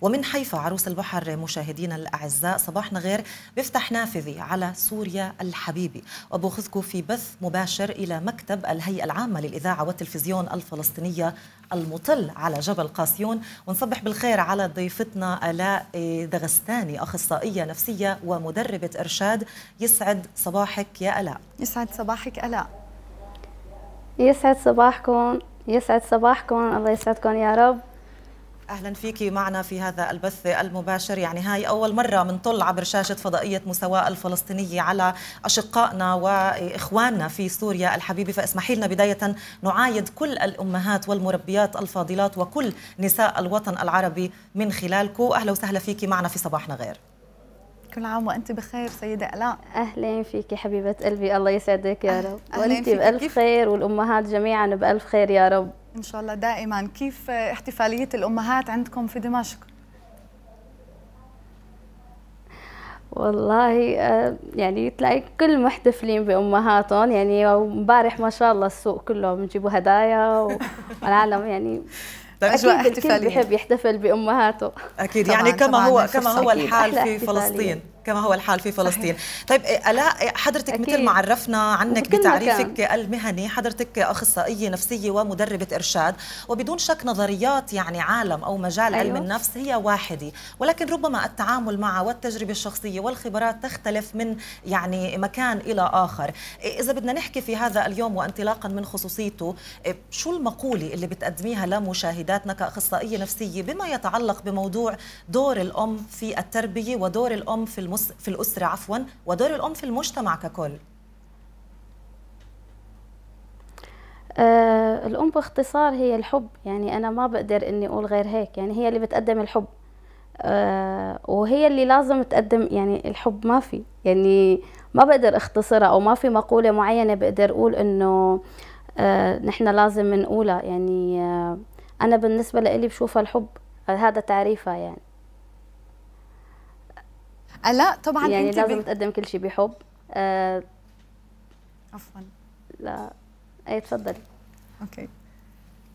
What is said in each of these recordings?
ومن حيفا عروس البحر مشاهدينا الأعزاء صباحنا غير بيفتح نافذة على سوريا الحبيبة وبأخذكم في بث مباشر إلى مكتب الهيئة العامة للإذاعة والتلفزيون الفلسطينية المطل على جبل قاسيون ونصبح بالخير على ضيفتنا آلاء دغستاني أخصائية نفسية ومدربة إرشاد يسعد صباحك يا آلاء يسعد صباحك آلاء يسعد صباحكم يسعد صباحكم الله يسعدكم يا رب اهلا فيكي معنا في هذا البث المباشر يعني هاي اول مره بنطل عبر شاشه فضائيه مساواه الفلسطينيه على اشقائنا واخواننا في سوريا الحبيبه فاسمحي لنا بدايه نعايد كل الامهات والمربيات الفاضلات وكل نساء الوطن العربي من خلالكم اهلا وسهلا فيكي معنا في صباحنا غير كل عام وانت بخير سيده الاء اهلا فيكي حبيبه قلبي الله يسعدك يا أه، رب وانت بالف خير والامهات جميعا بالف خير يا رب إن شاء الله دائما كيف احتفالية الأمهات عندكم في دمشق؟ والله آه، يعني تلاقي كل محتفلين بامهاتهم يعني ومبارح ما شاء الله السوق كله بجيبوا هدايا والعالم يعني اكيد احتفاليه بيحب يحتفل بامهاته اكيد يعني كما هو كما هو الحال في فلسطين كما هو الحال في فلسطين صحيح. طيب الاء حضرتك أكيد. مثل ما عرفنا عنك بتعريفك مكان. المهني حضرتك اخصائيه نفسيه ومدربه ارشاد وبدون شك نظريات يعني عالم او مجال أيوه. علم النفس هي واحده ولكن ربما التعامل معها والتجربه الشخصيه والخبرات تختلف من يعني مكان الى اخر اذا بدنا نحكي في هذا اليوم وانطلاقا من خصوصيته شو المقوله اللي بتقدميها لمشاهداتنا كاخصائيه نفسيه بما يتعلق بموضوع دور الام في التربيه ودور الام في المدرسة المس... في الأسرة عفوا ودور الأم في المجتمع ككل آه الأم باختصار هي الحب يعني أنا ما بقدر إني أقول غير هيك يعني هي اللي بتقدم الحب آه وهي اللي لازم تقدم يعني الحب ما في يعني ما بقدر اختصرها أو ما في مقولة معينة بقدر أقول إنه آه نحن لازم نقولها يعني آه أنا بالنسبة لي بشوفها الحب هذا تعريفها يعني آه، لا طبعا يعني انت لازم بي... تقدم كل شيء بحب آه... عفوا لا اي تفضلي اوكي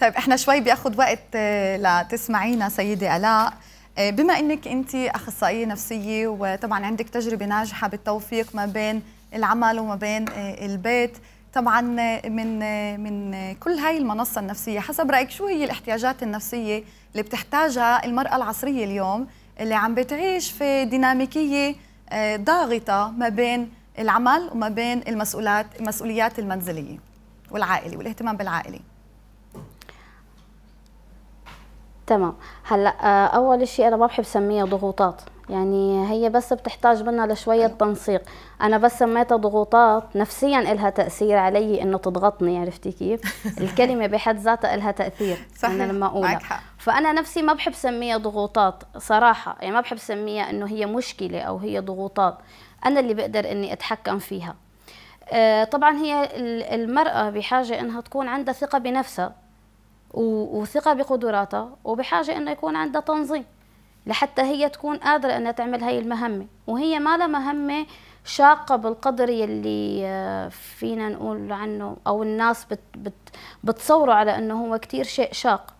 طيب احنا شوي بياخذ وقت آه، لتسمعينا سيدي الاء آه، بما انك انت اخصائيه نفسيه وطبعا عندك تجربه ناجحه بالتوفيق ما بين العمل وما بين البيت طبعا من من كل هاي المنصه النفسيه حسب رايك شو هي الاحتياجات النفسيه اللي بتحتاجها المراه العصريه اليوم اللي عم بتعيش في ديناميكيه آه، ضاغطه ما بين العمل وما بين المسؤولات المسؤوليات المنزليه والعائلة والاهتمام بالعائلة تمام هلا آه، اول شيء انا ما بحب سميها ضغوطات يعني هي بس بتحتاج منا لشوية أيوه. تنسيق أنا بس سميتها ضغوطات نفسيا إلها تأثير علي إنه تضغطني عرفتي كيف الكلمة بحد ذاتها إلها تأثير صحيح. أنا لما أقولها فانا نفسي ما بحب سميها ضغوطات صراحه يعني ما بحب سميها انه هي مشكله او هي ضغوطات انا اللي بقدر اني اتحكم فيها آه، طبعا هي المراه بحاجه انها تكون عندها ثقه بنفسها وثقه بقدراتها وبحاجه انه يكون عندها تنظيم لحتى هي تكون قادرة أنها تعمل هاي المهمة وهي ما لها مهمة شاقة بالقدر يلي آه، فينا نقول عنه أو الناس بت بت بتصوره على أنه هو كتير شيء شاق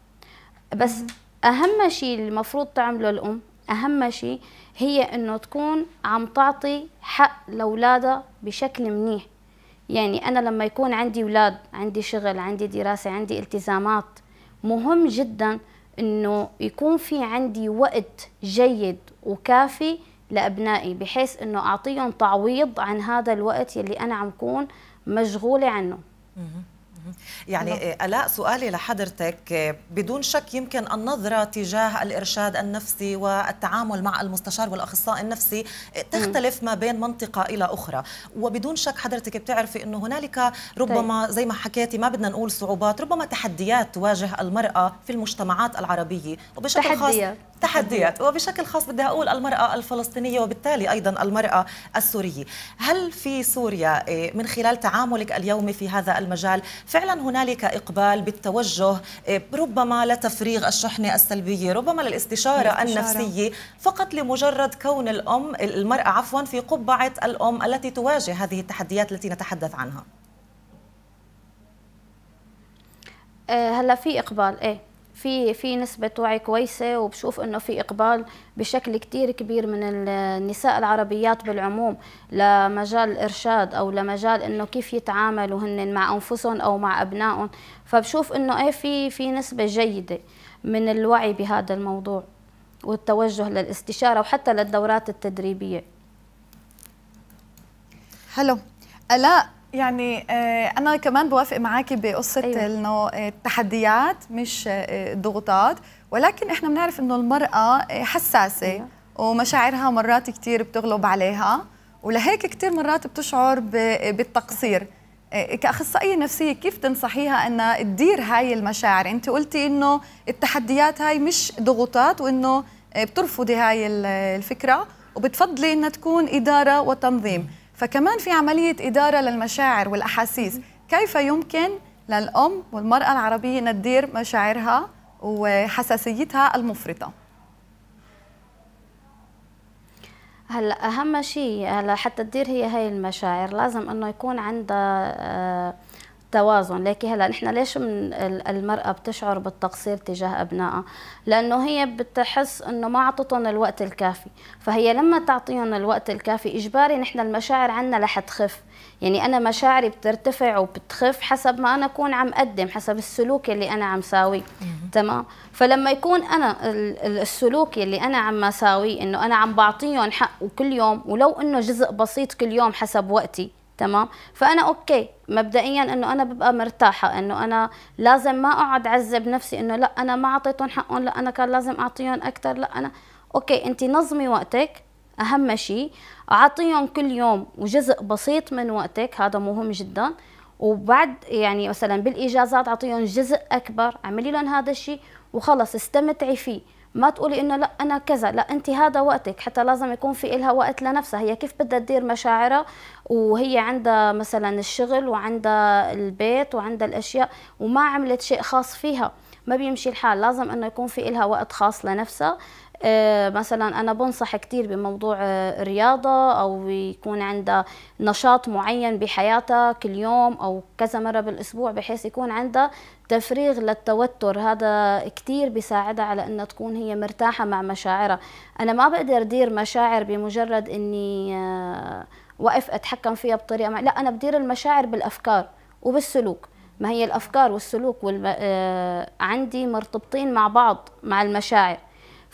بس اهم شيء المفروض تعمله الام اهم شيء هي انه تكون عم تعطي حق لاولادها بشكل منيح يعني انا لما يكون عندي اولاد عندي شغل عندي دراسه عندي التزامات مهم جدا انه يكون في عندي وقت جيد وكافي لابنائي بحيث انه اعطيهم تعويض عن هذا الوقت يلي انا عم كون مشغوله عنه يعني ألاء سؤالي لحضرتك بدون شك يمكن النظرة تجاه الإرشاد النفسي والتعامل مع المستشار والأخصائي النفسي تختلف ما بين منطقة إلى أخرى وبدون شك حضرتك بتعرفي أنه هنالك ربما طيب. زي ما حكيتي ما بدنا نقول صعوبات ربما تحديات تواجه المرأة في المجتمعات العربية وبشكل تحديات. خاص تحديات وبشكل خاص بدي أقول المرأة الفلسطينية وبالتالي أيضا المرأة السورية هل في سوريا إيه، من خلال تعاملك اليومي في هذا المجال فعلا هنالك إقبال بالتوجه إيه، ربما لتفريغ الشحنة السلبية ربما للاستشارة النفسية فقط لمجرد كون الأم المرأة عفوا في قبعة الأم التي تواجه هذه التحديات التي نتحدث عنها إيه، هلا في إقبال إيه في في نسبة وعي كويسة وبشوف انه في اقبال بشكل كتير كبير من النساء العربيات بالعموم لمجال الارشاد او لمجال انه كيف يتعاملوا هن مع انفسهم او مع ابنائهم فبشوف انه ايه في في نسبة جيدة من الوعي بهذا الموضوع والتوجه للاستشارة وحتى للدورات التدريبية حلو ألا يعني آه، انا كمان بوافق معك بقصه أيوة. انه آه، التحديات مش الضغوطات آه، ولكن احنا بنعرف انه المراه حساسه أيوة. ومشاعرها مرات كثير بتغلب عليها ولهيك كثير مرات بتشعر بالتقصير كأخصائية نفسية كيف تنصحيها أنها تدير هاي المشاعر أنت قلتي أنه التحديات هاي مش ضغوطات وأنه بترفضي هاي الفكرة وبتفضلي أنها تكون إدارة وتنظيم فكمان في عملية إدارة للمشاعر والأحاسيس كيف يمكن للأم والمرأة العربية ندير تدير مشاعرها وحساسيتها المفرطة هلا اهم شيء هلا حتى تدير هي هاي المشاعر لازم انه يكون عندها آه، توازن لكن هلا نحن ليش من المرأة بتشعر بالتقصير تجاه أبنائها لأنه هي بتحس أنه ما اعطتهم الوقت الكافي فهي لما تعطيهم الوقت الكافي إجباري نحن المشاعر عنا رح تخف يعني أنا مشاعري بترتفع وبتخف حسب ما أنا أكون عم أقدم حسب السلوك اللي أنا عم ساويه تمام فلما يكون أنا السلوك اللي أنا عم ساوي أنه أنا عم بعطيهم حق وكل يوم ولو أنه جزء بسيط كل يوم حسب وقتي تمام فانا اوكي مبدئيا انه انا ببقى مرتاحه انه انا لازم ما اقعد اعذب نفسي انه لا انا ما اعطيتهم حقهم لا انا كان لازم اعطيهم اكثر لا انا اوكي انت نظمي وقتك اهم شيء اعطيهم كل يوم وجزء بسيط من وقتك هذا مهم جدا وبعد يعني مثلا بالاجازات اعطيهم جزء اكبر اعملي لهم هذا الشيء وخلص استمتعي فيه ما تقولي انه لا انا كذا لا انت هذا وقتك حتى لازم يكون في إلها وقت لنفسها هي كيف بدها تدير مشاعرها وهي عندها مثلا الشغل وعندها البيت وعندها الاشياء وما عملت شيء خاص فيها ما بيمشي الحال لازم انه يكون في إلها وقت خاص لنفسها آه، مثلا انا بنصح كثير بموضوع آه، رياضه او يكون عندها نشاط معين بحياتها كل يوم او كذا مره بالاسبوع بحيث يكون عندها تفريغ للتوتر هذا كثير بيساعدها على انها تكون هي مرتاحه مع مشاعرها انا ما بقدر ادير مشاعر بمجرد اني آه، وقف اتحكم فيها بطريقه مع... لا انا بدير المشاعر بالافكار وبالسلوك ما هي الافكار والسلوك والم... آه، عندي مرتبطين مع بعض مع المشاعر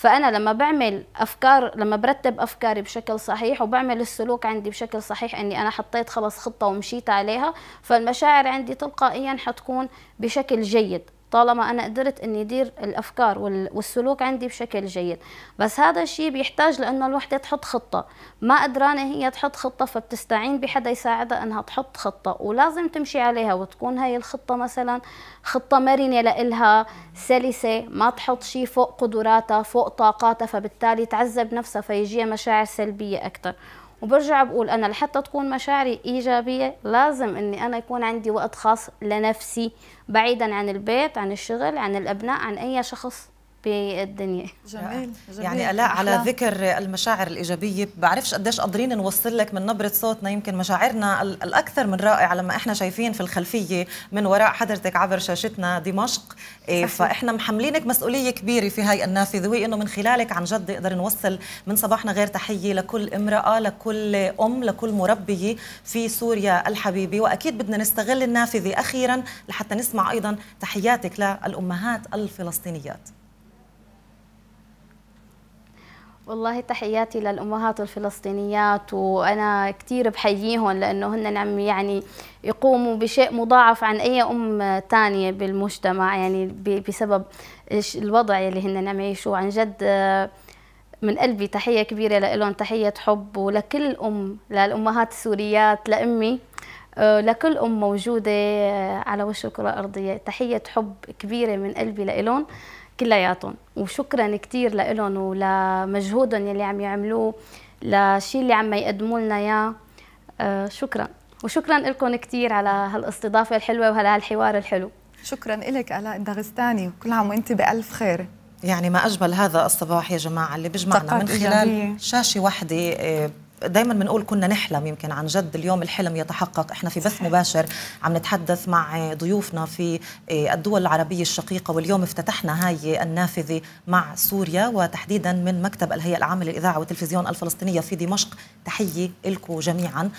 فانا لما بعمل افكار لما برتب افكاري بشكل صحيح وبعمل السلوك عندي بشكل صحيح اني انا حطيت خلص خطه ومشيت عليها فالمشاعر عندي تلقائيا حتكون بشكل جيد طالما أنا قدرت أني أدير الأفكار والسلوك عندي بشكل جيد بس هذا الشيء بيحتاج لأنه الوحدة تحط خطة ما قدرانة هي تحط خطة فبتستعين بحدا يساعدها أنها تحط خطة ولازم تمشي عليها وتكون هاي الخطة مثلا خطة مرنة لإلها سلسة ما تحط شيء فوق قدراتها فوق طاقاتها فبالتالي تعذب نفسها فيجيها مشاعر سلبية أكثر وبرجع بقول انا لحتى تكون مشاعري ايجابيه لازم اني انا يكون عندي وقت خاص لنفسي بعيدا عن البيت عن الشغل عن الابناء عن اي شخص بالدنيا جميل, جميل. يعني الاء على ذكر المشاعر الايجابيه بعرفش قديش قادرين نوصل لك من نبره صوتنا يمكن مشاعرنا الاكثر من رائعه لما احنا شايفين في الخلفيه من وراء حضرتك عبر شاشتنا دمشق إيه، صحيح. فاحنا محملينك مسؤوليه كبيره في هاي النافذه وهي انه من خلالك عن جد نقدر نوصل من صباحنا غير تحيه لكل امراه لكل ام لكل مربيه في سوريا الحبيبه واكيد بدنا نستغل النافذه اخيرا لحتى نسمع ايضا تحياتك للامهات الفلسطينيات والله تحياتي للأمهات الفلسطينيات وأنا كثير بحييهم لأنه هن عم يعني يقوموا بشيء مضاعف عن أي أم ثانيه بالمجتمع يعني بسبب الوضع اللي هن عم يعيشوه عن جد من قلبي تحية كبيرة لهم تحية حب ولكل أم للأمهات السوريات لأمي آه، لكل أم موجودة آه، على وش الكرة الأرضية تحية حب كبيرة من قلبي لإلهم كلياتهم وشكرا كثير لهم ولمجهودهم يلي عم يعملوه للشيء اللي عم يقدموا لنا اياه آه، شكرا وشكرا لكم كثير على هالاستضافه الحلوه وعلى هالحوار الحلو شكرا لك الاء الدغستاني وكل عام وانت بالف خير يعني ما اجمل هذا الصباح يا جماعه اللي بيجمعنا من خلال شاشه واحده آه، دايما بنقول كنا نحلم يمكن عن جد اليوم الحلم يتحقق احنا في بث مباشر عم نتحدث مع ضيوفنا في الدول العربية الشقيقة واليوم افتتحنا هاي النافذة مع سوريا وتحديدا من مكتب الهيئة العامة للإذاعة والتلفزيون الفلسطينية في دمشق تحية لكم جميعا